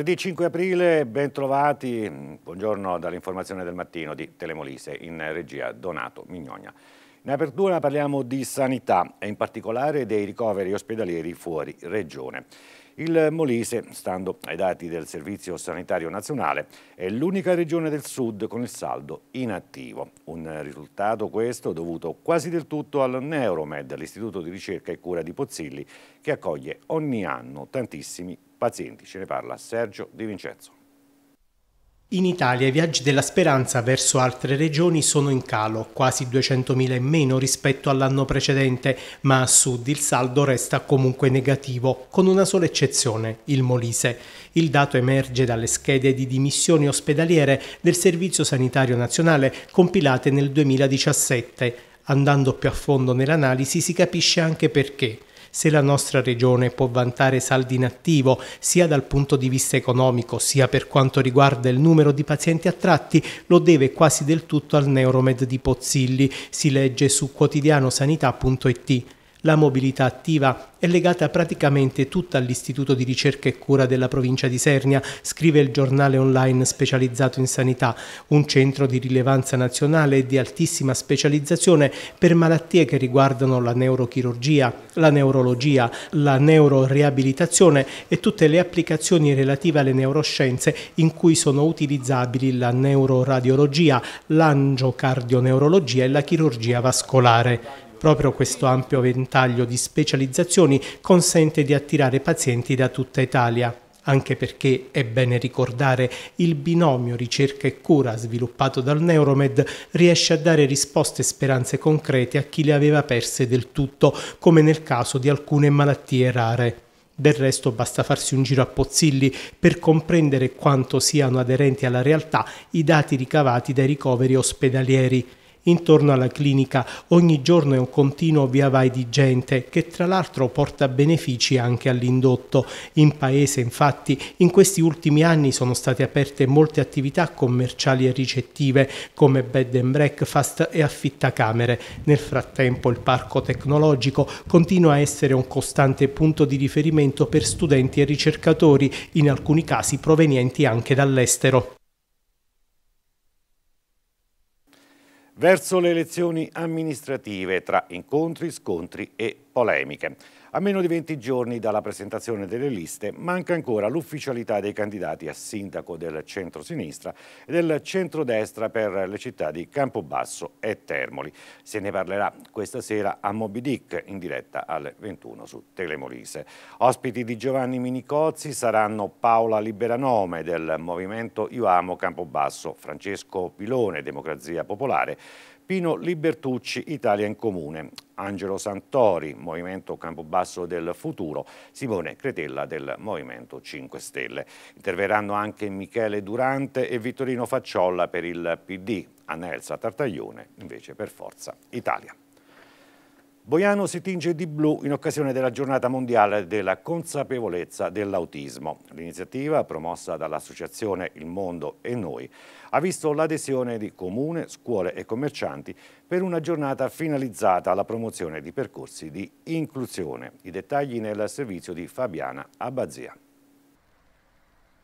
Venerdì 5 aprile, bentrovati, mm, buongiorno dall'informazione del mattino di Telemolise, in regia Donato Mignogna. In apertura parliamo di sanità e in particolare dei ricoveri ospedalieri fuori regione. Il Molise, stando ai dati del Servizio Sanitario Nazionale, è l'unica regione del sud con il saldo inattivo. Un risultato questo dovuto quasi del tutto al Neuromed, l'istituto di ricerca e cura di Pozzilli, che accoglie ogni anno tantissimi pazienti. Ce ne parla Sergio Di Vincenzo. In Italia i viaggi della speranza verso altre regioni sono in calo, quasi 200.000 in meno rispetto all'anno precedente, ma a sud il saldo resta comunque negativo, con una sola eccezione, il Molise. Il dato emerge dalle schede di dimissioni ospedaliere del Servizio Sanitario Nazionale compilate nel 2017. Andando più a fondo nell'analisi si capisce anche perché. Se la nostra regione può vantare saldi in attivo sia dal punto di vista economico sia per quanto riguarda il numero di pazienti attratti, lo deve quasi del tutto al Neuromed di Pozzilli, si legge su quotidianosanità.it. La mobilità attiva è legata praticamente tutta all'Istituto di ricerca e cura della provincia di Sernia, scrive il giornale online specializzato in sanità, un centro di rilevanza nazionale e di altissima specializzazione per malattie che riguardano la neurochirurgia, la neurologia, la neuroriabilitazione e tutte le applicazioni relative alle neuroscienze in cui sono utilizzabili la neuroradiologia, l'angiocardioneurologia e la chirurgia vascolare. Proprio questo ampio ventaglio di specializzazioni consente di attirare pazienti da tutta Italia anche perché è bene ricordare il binomio ricerca e cura sviluppato dal Neuromed riesce a dare risposte e speranze concrete a chi le aveva perse del tutto, come nel caso di alcune malattie rare. Del resto basta farsi un giro a Pozzilli per comprendere quanto siano aderenti alla realtà i dati ricavati dai ricoveri ospedalieri. Intorno alla clinica ogni giorno è un continuo via vai di gente che tra l'altro porta benefici anche all'indotto. In paese infatti in questi ultimi anni sono state aperte molte attività commerciali e ricettive come bed and breakfast e affittacamere. Nel frattempo il parco tecnologico continua a essere un costante punto di riferimento per studenti e ricercatori, in alcuni casi provenienti anche dall'estero. verso le elezioni amministrative tra incontri, scontri e polemiche. A meno di 20 giorni dalla presentazione delle liste manca ancora l'ufficialità dei candidati a sindaco del centro-sinistra e del centro-destra per le città di Campobasso e Termoli. Se ne parlerà questa sera a Moby Dick in diretta alle 21 su Telemolise. Ospiti di Giovanni Minicozzi saranno Paola Liberanome del Movimento Io Amo Campobasso, Francesco Pilone, Democrazia Popolare, Pino Libertucci, Italia in Comune, Angelo Santori, Movimento Campobasso del Futuro, Simone Cretella del Movimento 5 Stelle. Interverranno anche Michele Durante e Vittorino Facciolla per il PD, Anelsa Tartaglione invece per Forza Italia. Boiano si tinge di blu in occasione della giornata mondiale della consapevolezza dell'autismo. L'iniziativa, promossa dall'associazione Il Mondo e Noi, ha visto l'adesione di comune, scuole e commercianti per una giornata finalizzata alla promozione di percorsi di inclusione. I dettagli nel servizio di Fabiana Abbazia.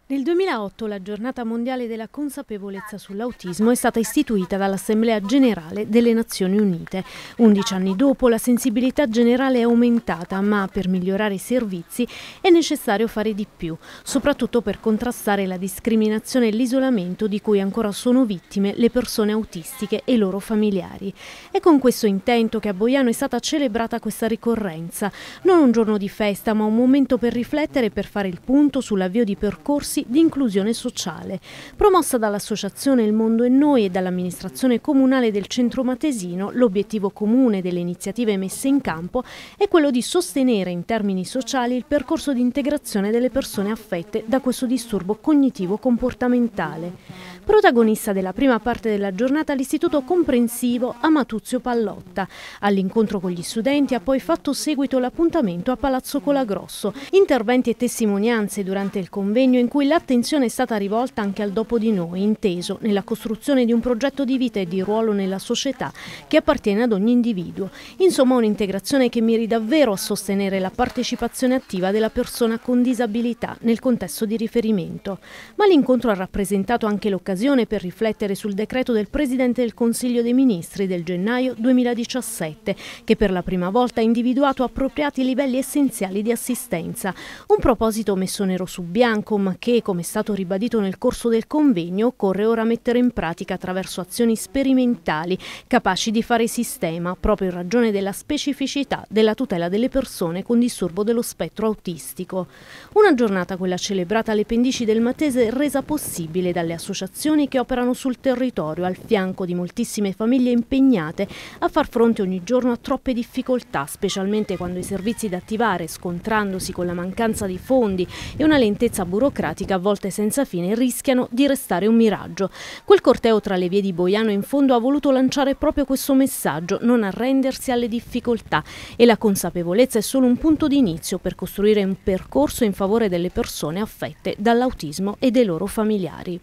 Nel 2008 la giornata mondiale della consapevolezza sull'autismo è stata istituita dall'Assemblea generale delle Nazioni Unite. Undici anni dopo la sensibilità generale è aumentata, ma per migliorare i servizi è necessario fare di più, soprattutto per contrastare la discriminazione e l'isolamento di cui ancora sono vittime le persone autistiche e i loro familiari. È con questo intento che a Boiano è stata celebrata questa ricorrenza, non un giorno di festa ma un momento per riflettere e per fare il punto sull'avvio di percorsi percorsi di inclusione sociale. Promossa dall'Associazione Il Mondo e Noi e dall'amministrazione comunale del centro matesino, l'obiettivo comune delle iniziative messe in campo è quello di sostenere in termini sociali il percorso di integrazione delle persone affette da questo disturbo cognitivo comportamentale. Protagonista della prima parte della giornata l'istituto comprensivo Amatuzio Pallotta. All'incontro con gli studenti ha poi fatto seguito l'appuntamento a Palazzo Colagrosso. Interventi e testimonianze durante il convegno in cui l'attenzione è stata rivolta anche al dopo di noi, inteso nella costruzione di un progetto di vita e di ruolo nella società che appartiene ad ogni individuo. Insomma un'integrazione che miri davvero a sostenere la partecipazione attiva della persona con disabilità nel contesto di riferimento. Ma l'incontro ha rappresentato anche l'occasione un'occasione per riflettere sul decreto del Presidente del Consiglio dei Ministri del gennaio 2017, che per la prima volta ha individuato appropriati livelli essenziali di assistenza. Un proposito messo nero su bianco, ma che, come è stato ribadito nel corso del convegno, occorre ora mettere in pratica attraverso azioni sperimentali, capaci di fare sistema, proprio in ragione della specificità della tutela delle persone con disturbo dello spettro autistico. Una giornata quella celebrata alle pendici del Matese resa possibile dalle associazioni associazioni che operano sul territorio al fianco di moltissime famiglie impegnate a far fronte ogni giorno a troppe difficoltà, specialmente quando i servizi da attivare, scontrandosi con la mancanza di fondi e una lentezza burocratica a volte senza fine, rischiano di restare un miraggio. Quel corteo tra le vie di Boiano in fondo ha voluto lanciare proprio questo messaggio, non arrendersi alle difficoltà e la consapevolezza è solo un punto di inizio per costruire un percorso in favore delle persone affette dall'autismo e dei loro familiari.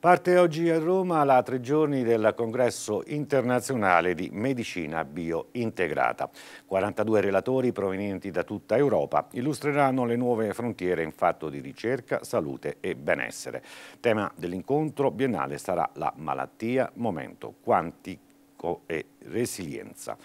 Parte oggi a Roma la tre giorni del congresso internazionale di medicina biointegrata. 42 relatori provenienti da tutta Europa illustreranno le nuove frontiere in fatto di ricerca, salute e benessere. Tema dell'incontro biennale sarà la malattia, momento quantico e resilienza.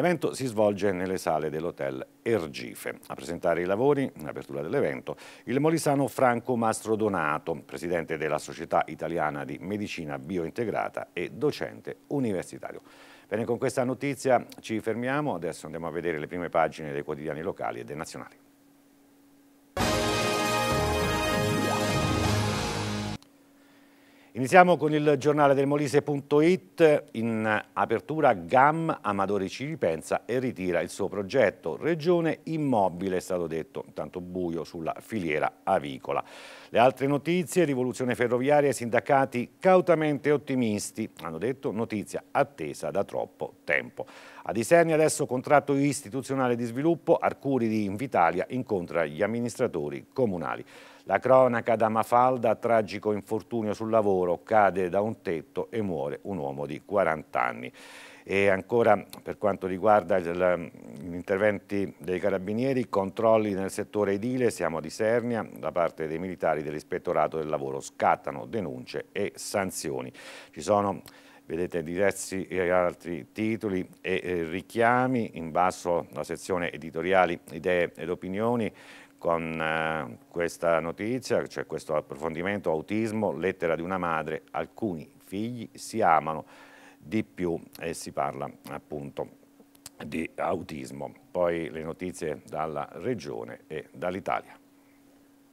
L'evento si svolge nelle sale dell'hotel Ergife. A presentare i lavori, in apertura dell'evento, il molisano Franco Mastro Donato, presidente della Società Italiana di Medicina Biointegrata e docente universitario. Bene, con questa notizia ci fermiamo, adesso andiamo a vedere le prime pagine dei quotidiani locali e dei nazionali. Iniziamo con il giornale del Molise.it. In apertura GAM Amadori ci ripensa e ritira il suo progetto. Regione immobile è stato detto, tanto buio sulla filiera avicola. Le altre notizie, rivoluzione ferroviaria, sindacati cautamente ottimisti, hanno detto notizia attesa da troppo tempo. A Diserni adesso contratto istituzionale di sviluppo, Arcuri di Invitalia incontra gli amministratori comunali. La cronaca da Mafalda, tragico infortunio sul lavoro, cade da un tetto e muore un uomo di 40 anni. E ancora per quanto riguarda il, gli interventi dei carabinieri, controlli nel settore edile, siamo a Sernia, da parte dei militari dell'ispettorato del lavoro scattano denunce e sanzioni. Ci sono vedete diversi altri titoli e richiami, in basso la sezione editoriali, idee ed opinioni, con eh, questa notizia, cioè questo approfondimento autismo, lettera di una madre, alcuni figli si amano di più e si parla appunto di autismo. Poi le notizie dalla regione e dall'Italia.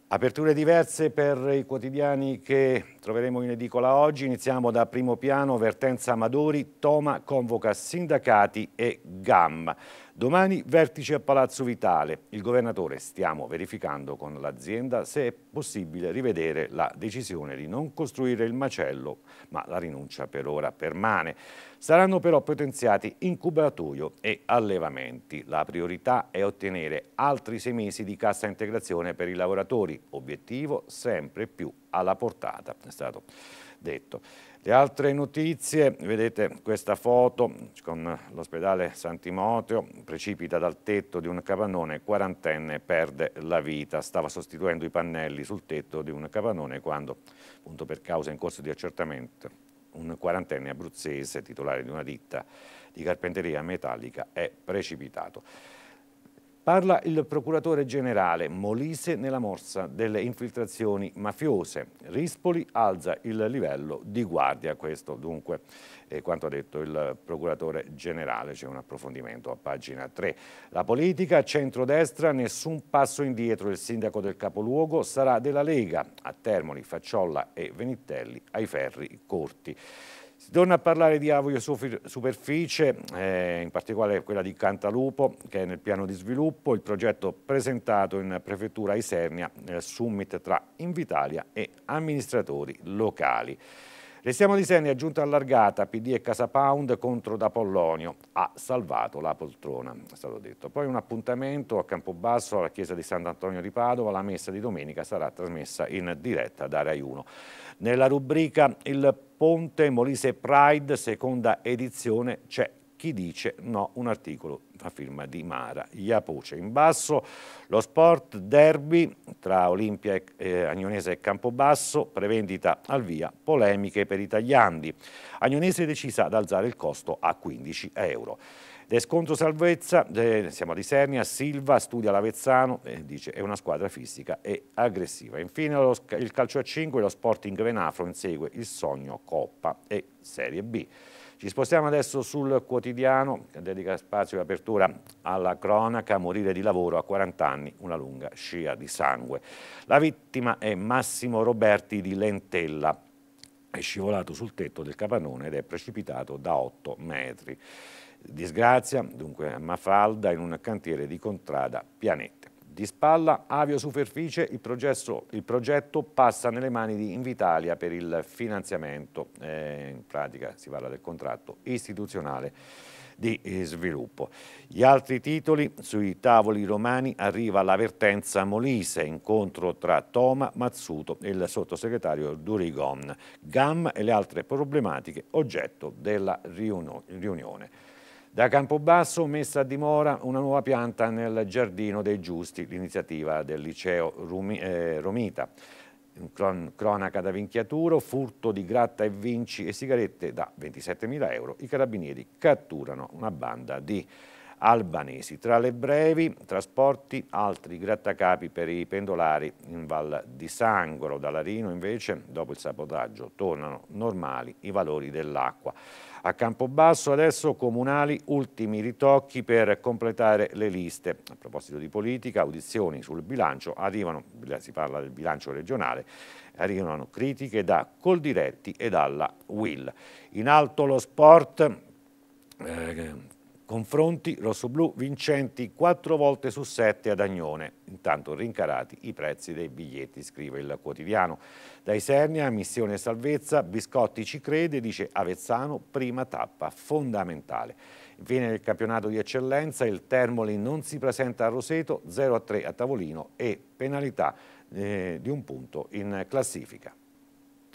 Aperture diverse per i quotidiani che troveremo in edicola oggi. Iniziamo da primo piano, vertenza Amadori, Toma convoca sindacati e Gamma. Domani vertice a Palazzo Vitale. Il governatore stiamo verificando con l'azienda se è possibile rivedere la decisione di non costruire il macello, ma la rinuncia per ora permane. Saranno però potenziati incubatoio e allevamenti. La priorità è ottenere altri sei mesi di cassa integrazione per i lavoratori, obiettivo sempre più alla portata, è stato detto. Le altre notizie, vedete questa foto con l'ospedale San Timoteo, precipita dal tetto di un capannone, quarantenne perde la vita, stava sostituendo i pannelli sul tetto di un capannone quando, appunto per causa in corso di accertamento, un quarantenne abruzzese, titolare di una ditta di carpenteria metallica, è precipitato. Parla il procuratore generale Molise nella morsa delle infiltrazioni mafiose. Rispoli alza il livello di guardia, questo dunque è quanto ha detto il procuratore generale, c'è un approfondimento a pagina 3. La politica, centrodestra, nessun passo indietro, il sindaco del capoluogo sarà della Lega, a Termoli, Facciolla e Venitelli ai ferri corti. Si torna a parlare di avoglio superficie, eh, in particolare quella di Cantalupo, che è nel piano di sviluppo, il progetto presentato in prefettura Isernia nel eh, summit tra Invitalia e amministratori locali. Restiamo di Senia, giunta allargata, PD e Casa Pound contro D'Apollonio. Ha salvato la poltrona, è stato detto. Poi un appuntamento a Campobasso alla chiesa di Sant'Antonio di Padova, la messa di domenica sarà trasmessa in diretta da Rai 1. Nella rubrica Il Ponte Molise Pride, seconda edizione, c'è chi dice no, un articolo a firma di Mara Iapoce. In basso lo sport derby tra Olimpia e, eh, Agnonese e Campobasso, prevendita al via, polemiche per i tagliandi. Agnonese decisa ad alzare il costo a 15 euro. Desconto salvezza, eh, siamo a Disernia, Silva studia l'Avezzano, eh, dice è una squadra fisica e aggressiva. Infine lo, il calcio a 5 e lo Sporting Venafro insegue il sogno Coppa e Serie B. Ci spostiamo adesso sul quotidiano che dedica spazio e apertura alla cronaca morire di lavoro a 40 anni, una lunga scia di sangue. La vittima è Massimo Roberti di Lentella, è scivolato sul tetto del capannone ed è precipitato da 8 metri. Disgrazia dunque a Mafalda in un cantiere di contrada Pianette. Di spalla aviosuperficie, il, progetto, il progetto passa nelle mani di Invitalia per il finanziamento, eh, in pratica si parla del contratto istituzionale di eh, sviluppo. Gli altri titoli sui tavoli romani arriva l'avvertenza Molise, incontro tra Toma Mazzuto e il sottosegretario Durigon, GAM e le altre problematiche oggetto della riunione. Da Campobasso messa a dimora una nuova pianta nel Giardino dei Giusti, l'iniziativa del liceo Rumi, eh, Romita. Cron, cronaca da Vinchiaturo, furto di gratta e vinci e sigarette da 27.000 euro. I carabinieri catturano una banda di albanesi. Tra le brevi, trasporti, altri grattacapi per i pendolari in Val di Sangro. Da Larino invece, dopo il sabotaggio, tornano normali i valori dell'acqua. A Campobasso adesso comunali ultimi ritocchi per completare le liste. A proposito di politica, audizioni sul bilancio, arrivano, si parla del bilancio regionale, arrivano critiche da Coldiretti e dalla Will. In alto lo sport, eh, Confronti rossoblù vincenti quattro volte su sette ad Agnone. Intanto rincarati i prezzi dei biglietti, scrive il quotidiano. Da Isernia, missione salvezza, Biscotti ci crede, dice Avezzano, prima tappa fondamentale. Infine nel campionato di eccellenza il Termoli non si presenta a Roseto, 0-3 a tavolino e penalità eh, di un punto in classifica.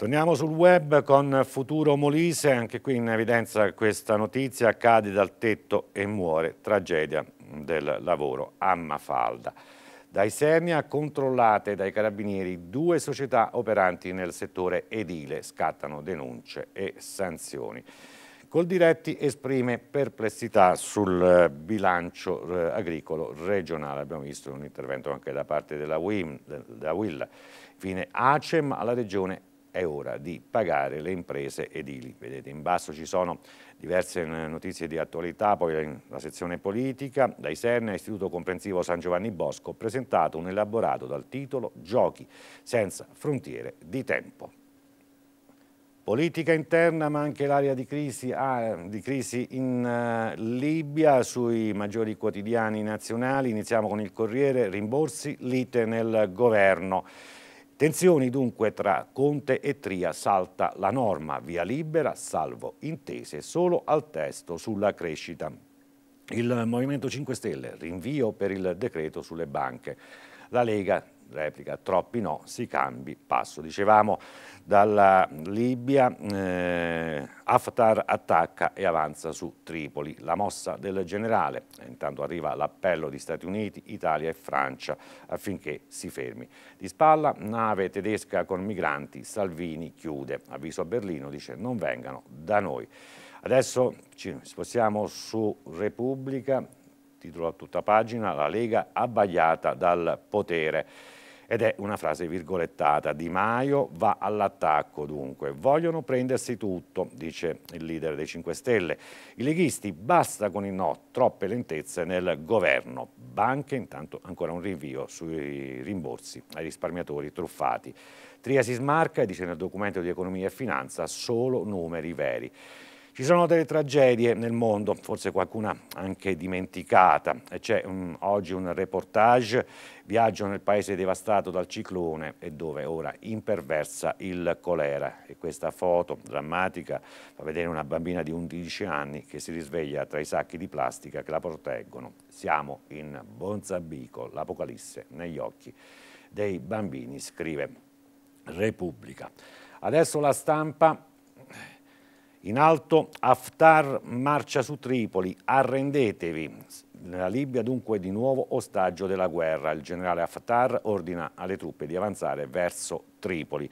Torniamo sul web con Futuro Molise, anche qui in evidenza questa notizia, cade dal tetto e muore, tragedia del lavoro a Mafalda. Dai Isemia controllate dai carabinieri due società operanti nel settore edile, scattano denunce e sanzioni. Coldiretti esprime perplessità sul eh, bilancio eh, agricolo regionale, abbiamo visto un intervento anche da parte della WIM, della WIL. Infine Acem alla regione è ora di pagare le imprese edili. Vedete in basso ci sono diverse notizie di attualità, poi la sezione politica, dai CERN Istituto Comprensivo San Giovanni Bosco, ho presentato un elaborato dal titolo Giochi senza frontiere di tempo. Politica interna ma anche l'area di, ah, di crisi, in uh, Libia sui maggiori quotidiani nazionali. Iniziamo con il Corriere, rimborsi, lite nel governo. Tensioni dunque tra Conte e Tria salta la norma via libera, salvo intese solo al testo sulla crescita. Il Movimento 5 Stelle, rinvio per il decreto sulle banche. La Lega replica troppi no, si cambi passo. Dicevamo dalla Libia, eh, Haftar attacca e avanza su Tripoli, la mossa del generale. Intanto arriva l'appello di Stati Uniti, Italia e Francia affinché si fermi. Di spalla nave tedesca con migranti, Salvini chiude. Avviso a Berlino, dice non vengano da noi. Adesso ci spostiamo su Repubblica, titolo a tutta pagina, la Lega abbagliata dal potere. Ed è una frase virgolettata. Di Maio va all'attacco dunque. Vogliono prendersi tutto, dice il leader dei 5 Stelle. I leghisti basta con il no, troppe lentezze nel governo. Banche intanto ancora un rinvio sui rimborsi ai risparmiatori truffati. Tria si smarca e dice nel documento di economia e finanza solo numeri veri. Ci sono delle tragedie nel mondo, forse qualcuna anche dimenticata. C'è mm, oggi un reportage, viaggio nel paese devastato dal ciclone e dove ora imperversa il colera. E questa foto drammatica fa vedere una bambina di 11 anni che si risveglia tra i sacchi di plastica che la proteggono. Siamo in Bonzabico, l'apocalisse negli occhi dei bambini, scrive Repubblica. Adesso la stampa in alto Haftar marcia su Tripoli, arrendetevi. La Libia dunque di nuovo ostaggio della guerra. Il generale Haftar ordina alle truppe di avanzare verso Tripoli.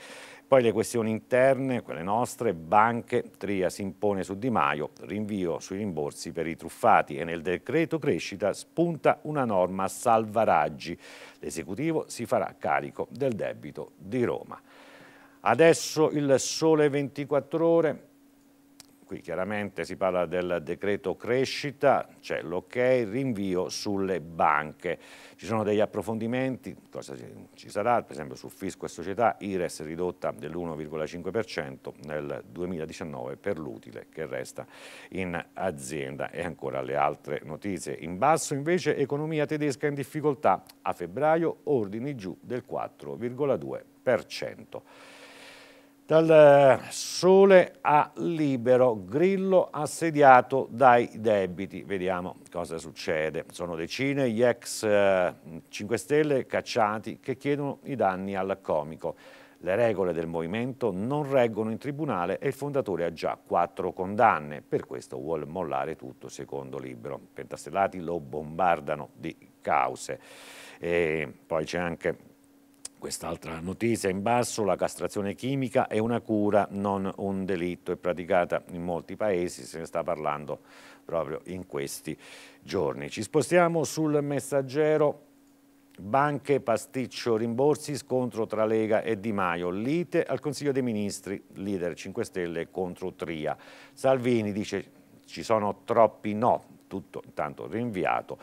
Poi le questioni interne, quelle nostre, banche, Tria si impone su Di Maio, rinvio sui rimborsi per i truffati e nel decreto crescita spunta una norma salvaraggi. L'esecutivo si farà carico del debito di Roma. Adesso il sole 24 ore qui chiaramente si parla del decreto crescita, c'è l'ok, rinvio sulle banche. Ci sono degli approfondimenti, cosa ci sarà, per esempio su fisco e società, IRES ridotta dell'1,5% nel 2019 per l'utile che resta in azienda e ancora le altre notizie. In basso invece economia tedesca in difficoltà, a febbraio ordini giù del 4,2%. Dal eh, sole a libero, Grillo assediato dai debiti. Vediamo cosa succede. Sono decine gli ex 5 eh, Stelle cacciati che chiedono i danni al comico. Le regole del movimento non reggono in tribunale e il fondatore ha già quattro condanne. Per questo vuole mollare tutto, secondo Libero. Pentastellati lo bombardano di cause. E poi c'è anche Quest'altra notizia in basso, la castrazione chimica è una cura, non un delitto, è praticata in molti paesi, se ne sta parlando proprio in questi giorni. Ci spostiamo sul messaggero Banche, pasticcio, rimborsi, scontro tra Lega e Di Maio, lite al Consiglio dei Ministri, leader 5 Stelle contro Tria. Salvini dice ci sono troppi no, tutto intanto rinviato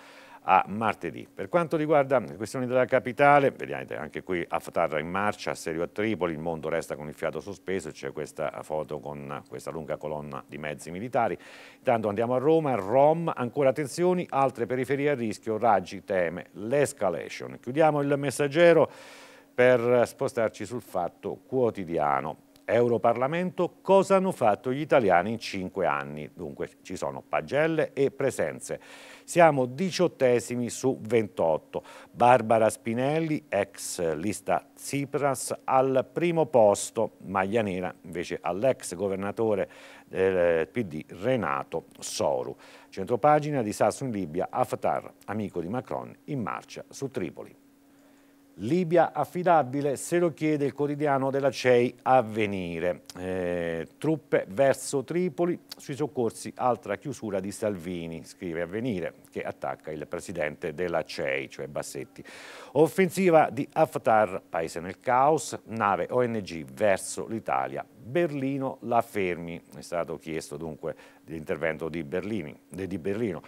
a martedì. Per quanto riguarda le questioni della capitale, vediamo anche qui Haftar in marcia, assedio a Tripoli, il mondo resta con il fiato sospeso, c'è questa foto con questa lunga colonna di mezzi militari. Intanto andiamo a Roma, Rom, ancora tensioni, altre periferie a rischio, Raggi teme l'escalation. Chiudiamo il messaggero per spostarci sul fatto quotidiano. Europarlamento cosa hanno fatto gli italiani in cinque anni. Dunque ci sono pagelle e presenze. Siamo diciottesimi su 28. Barbara Spinelli, ex lista Tsipras, al primo posto. Maglia nera invece all'ex governatore del PD Renato Soru. Centropagina di Sassu in Libia, Haftar, amico di Macron, in marcia su Tripoli. Libia affidabile, se lo chiede il quotidiano della CEI Avvenire. Eh, truppe verso Tripoli, sui soccorsi altra chiusura di Salvini, scrive Avvenire, che attacca il presidente della CEI, cioè Bassetti. Offensiva di Haftar, paese nel caos, nave ONG verso l'Italia. Berlino la fermi, è stato chiesto dunque l'intervento di, di Berlino.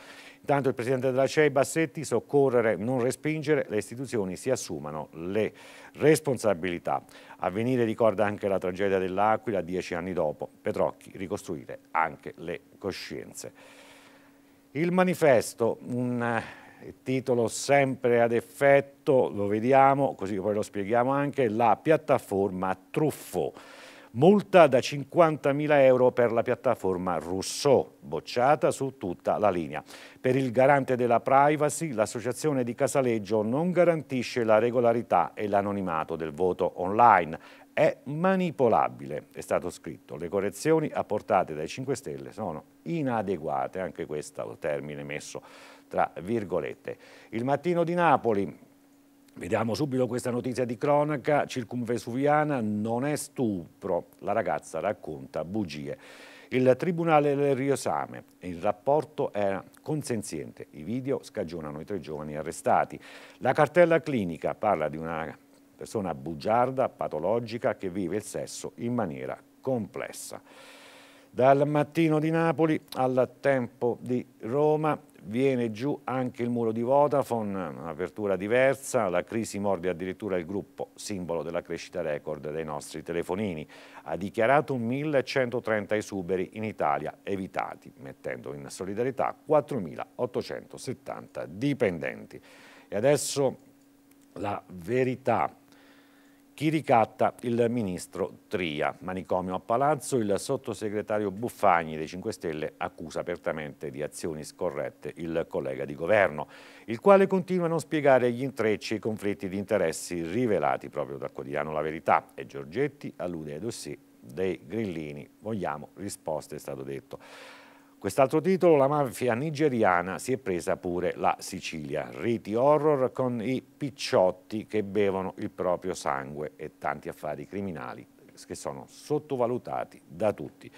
Tanto il Presidente della CEI Bassetti, soccorrere, non respingere, le istituzioni si assumano le responsabilità. Avvenire ricorda anche la tragedia dell'Aquila dieci anni dopo. Petrocchi, ricostruire anche le coscienze. Il manifesto, un eh, titolo sempre ad effetto, lo vediamo, così poi lo spieghiamo anche, la piattaforma Truffo multa da 50.000 euro per la piattaforma Rousseau, bocciata su tutta la linea. Per il garante della privacy, l'associazione di Casaleggio non garantisce la regolarità e l'anonimato del voto online. È manipolabile, è stato scritto. Le correzioni apportate dai 5 Stelle sono inadeguate, anche questo è il termine messo tra virgolette. Il mattino di Napoli, Vediamo subito questa notizia di cronaca circumvesuviana, non è stupro, la ragazza racconta bugie. Il Tribunale del riesame, il rapporto era consenziente, i video scagionano i tre giovani arrestati. La cartella clinica parla di una persona bugiarda, patologica, che vive il sesso in maniera complessa. Dal mattino di Napoli al tempo di Roma, Viene giù anche il muro di Vodafone, un'apertura diversa, la crisi morde addirittura il gruppo, simbolo della crescita record dei nostri telefonini. Ha dichiarato 1.130 esuberi in Italia evitati, mettendo in solidarietà 4.870 dipendenti. E adesso la verità chi ricatta il ministro Tria. Manicomio a Palazzo, il sottosegretario Buffagni dei 5 Stelle accusa apertamente di azioni scorrette il collega di governo, il quale continua a non spiegare gli intrecci e i conflitti di interessi rivelati proprio dal quotidiano La Verità. E Giorgetti allude ai dossier dei grillini. Vogliamo risposte, è stato detto. Quest'altro titolo, la mafia nigeriana, si è presa pure la Sicilia. Riti horror con i picciotti che bevono il proprio sangue e tanti affari criminali che sono sottovalutati da tutti.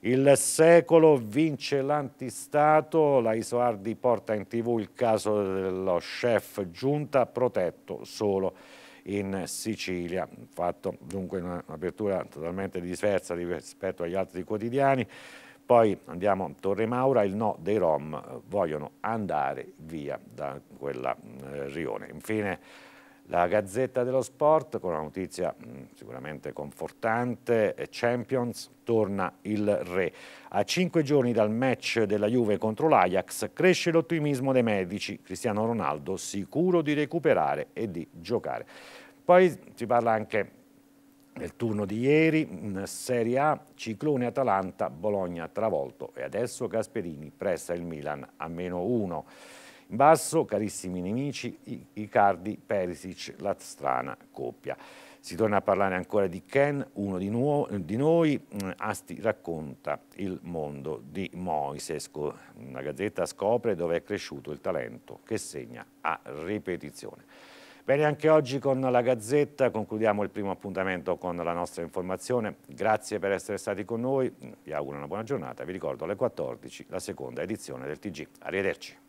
Il secolo vince l'antistato, la Isoardi porta in tv il caso dello chef Giunta protetto solo in Sicilia, fatto dunque in un'apertura totalmente diversa rispetto agli altri quotidiani. Poi andiamo a Torre Maura, il no dei Rom eh, vogliono andare via da quella eh, rione. Infine la Gazzetta dello Sport con una notizia mm, sicuramente confortante, eh, Champions torna il re. A cinque giorni dal match della Juve contro l'Ajax cresce l'ottimismo dei medici, Cristiano Ronaldo sicuro di recuperare e di giocare. Poi si parla anche nel turno di ieri, in Serie A, Ciclone Atalanta, Bologna travolto e adesso Gasperini pressa il Milan a meno 1. In basso, carissimi nemici, Icardi, Perisic, la strana coppia. Si torna a parlare ancora di Ken, uno di, nuo, di noi, mm, Asti racconta il mondo di Moises. La Gazzetta scopre dove è cresciuto il talento che segna a ripetizione. Bene, anche oggi con la Gazzetta concludiamo il primo appuntamento con la nostra informazione. Grazie per essere stati con noi, vi auguro una buona giornata. Vi ricordo alle 14 la seconda edizione del TG. Arrivederci.